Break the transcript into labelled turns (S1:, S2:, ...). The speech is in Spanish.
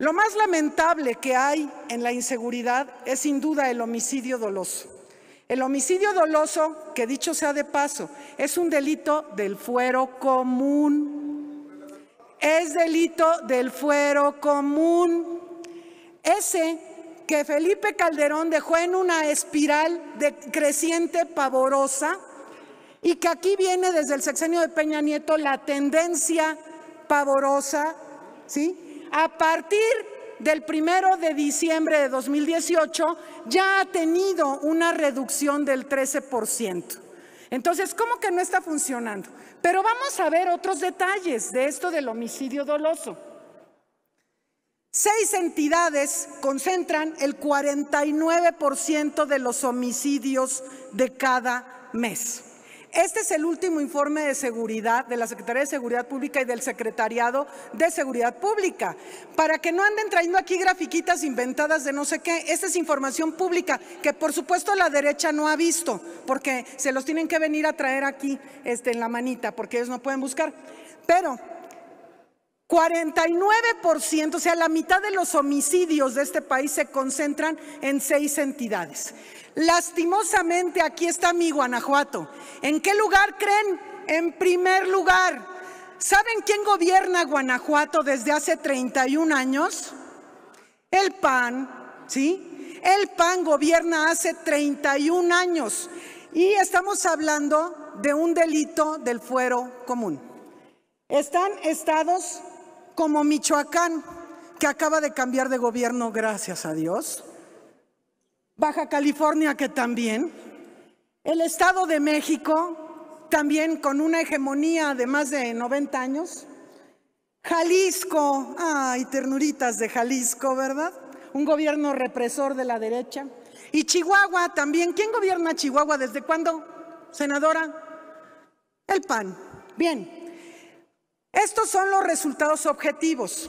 S1: Lo más lamentable que hay en la inseguridad es sin duda el homicidio doloso. El homicidio doloso, que dicho sea de paso, es un delito del fuero común. Es delito del fuero común. Ese que Felipe Calderón dejó en una espiral de creciente pavorosa y que aquí viene desde el sexenio de Peña Nieto la tendencia pavorosa, ¿sí? a partir del primero de diciembre de 2018 ya ha tenido una reducción del 13%. Entonces, ¿cómo que no está funcionando? Pero vamos a ver otros detalles de esto del homicidio doloso. Seis entidades concentran el 49% de los homicidios de cada mes. Este es el último informe de seguridad de la Secretaría de Seguridad Pública y del Secretariado de Seguridad Pública. Para que no anden trayendo aquí grafiquitas inventadas de no sé qué, esta es información pública que por supuesto la derecha no ha visto, porque se los tienen que venir a traer aquí este, en la manita, porque ellos no pueden buscar. Pero 49%, o sea, la mitad de los homicidios de este país se concentran en seis entidades. Lastimosamente, aquí está mi Guanajuato. ¿En qué lugar creen? En primer lugar. ¿Saben quién gobierna Guanajuato desde hace 31 años? El PAN, ¿sí? El PAN gobierna hace 31 años y estamos hablando de un delito del fuero común. Están estados como Michoacán, que acaba de cambiar de gobierno, gracias a Dios. Baja California, que también. El Estado de México, también con una hegemonía de más de 90 años. Jalisco, ay, ternuritas de Jalisco, ¿verdad? Un gobierno represor de la derecha. Y Chihuahua también. ¿Quién gobierna Chihuahua? ¿Desde cuándo, senadora? El PAN. Bien, estos son los resultados objetivos.